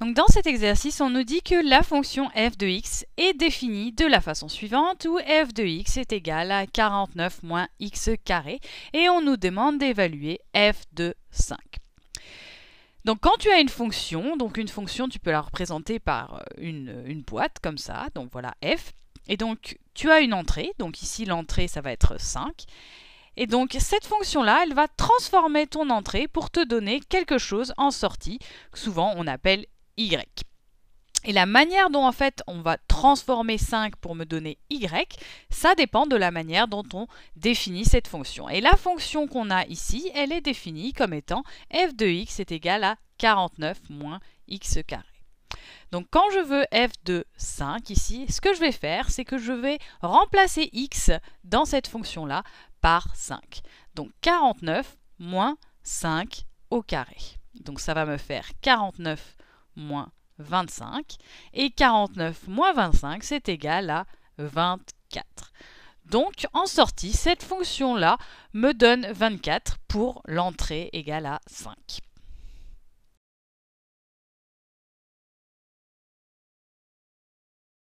Donc dans cet exercice, on nous dit que la fonction f de x est définie de la façon suivante, où f de x est égal à 49 moins x carré, et on nous demande d'évaluer f de 5. Donc quand tu as une fonction, donc une fonction tu peux la représenter par euh, une, boîte comme ça, donc voilà f, et donc tu as une entrée, donc ici l'entrée ça va être 5, et donc cette fonction-là, elle va transformer ton entrée pour te donner quelque chose en sortie, que souvent on appelle y. Et la manière dont en fait on va transformer 5 pour me donner y, ça dépend de la manière dont on définit cette fonction. Et la fonction qu'on a ici, elle est définie comme étant f de x est égal à 49 moins x carré. Donc quand je veux f de 5 ici, ce que je vais faire, c'est que je vais remplacer x dans cette fonction-là par 5. Donc 49 moins 5 au carré. Donc ça va me faire 49 moins 25. Et 49 moins 25, c'est égal à 24. Donc, en sortie, cette fonction-là me donne 24 pour l'entrée égale à 5.